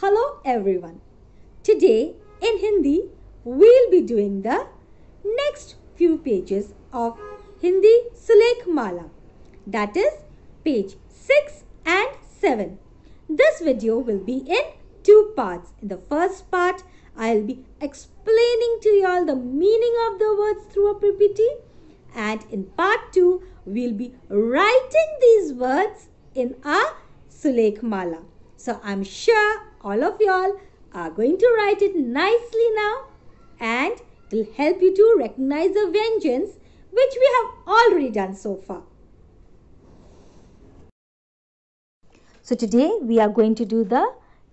Hello everyone. Today in Hindi we'll be doing the next few pages of Hindi Sulekh Mala that is page 6 and 7. This video will be in two parts. In the first part I'll be explaining to you all the meaning of the words through a PPT and in part 2 we'll be writing these words in a Sulekh Mala. So I'm sure all of y'all are going to write it nicely now and it will help you to recognize the vengeance which we have already done so far. So today we are going to do the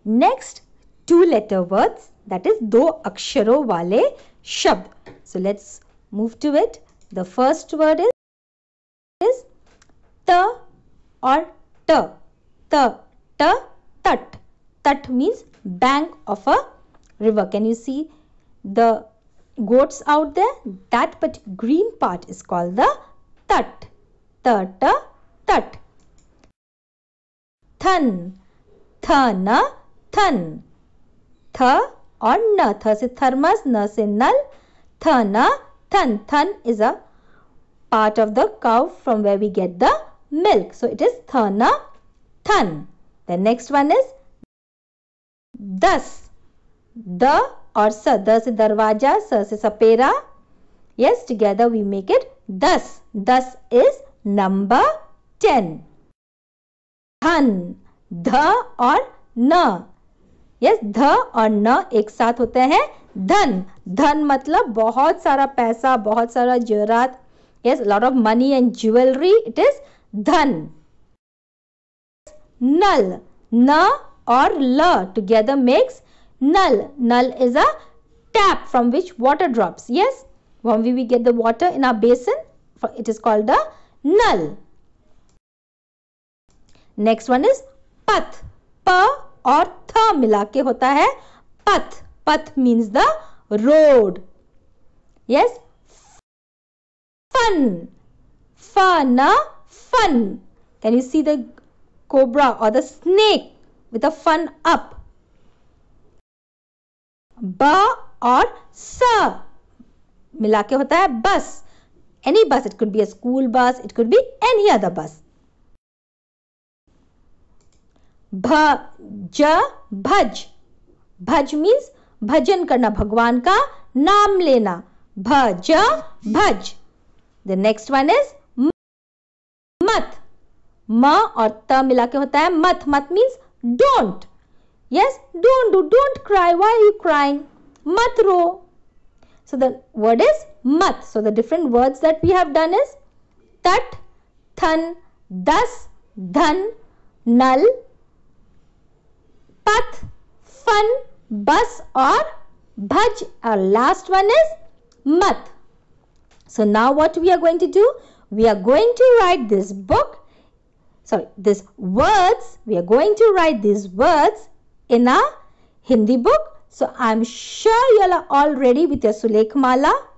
next two letter words that is do aksharo wale shabd. So let's move to it. The first word is, is ta or ta ta ta tat. Tat means bank of a river. Can you see the goats out there? That but green part is called the Tat. Tat, Tat. Than, Thana, Than. tha or na. Tha se thermos, na se null. Thana, Than. Than is a part of the cow from where we get the milk. So it is thana, than. The next one is दस द और स द से दरवाजा स से सपेरा yes together we make it दस दस इज नंबर टेन धन ध और न यस ध और न एक साथ होते हैं धन धन मतलब बहुत सारा पैसा बहुत सारा जेवरात yes lot of money and jewellery it is धन नल न or la together makes null. Null is a tap from which water drops. Yes, when we get the water in our basin, it is called the null. one is path pa or tha mila ke hota hai path path means the road yes fun fa na fun can you see the cobra or the snake with a fun up. ब और स मिला के होता है bus any bus it could be a school bus it could be any other bus भ ज भज भज मीन्स भजन करना भगवान का नाम लेना भज भज द नेक्स्ट वन इज मत म और त मिला के होता है मत मत means Don't. Yes, don't do. Don't cry. Why are you crying? Mat ro. So the word is mat. So the different words that we have done is tat, than, das, dhan, nal, path, fun, bus or bhaj. Our last one is mat. So now what we are going to do? We are going to write this book sorry, these words, we are going to write these words in a Hindi book. So, I am sure you all are all ready with your Sulekh Mala.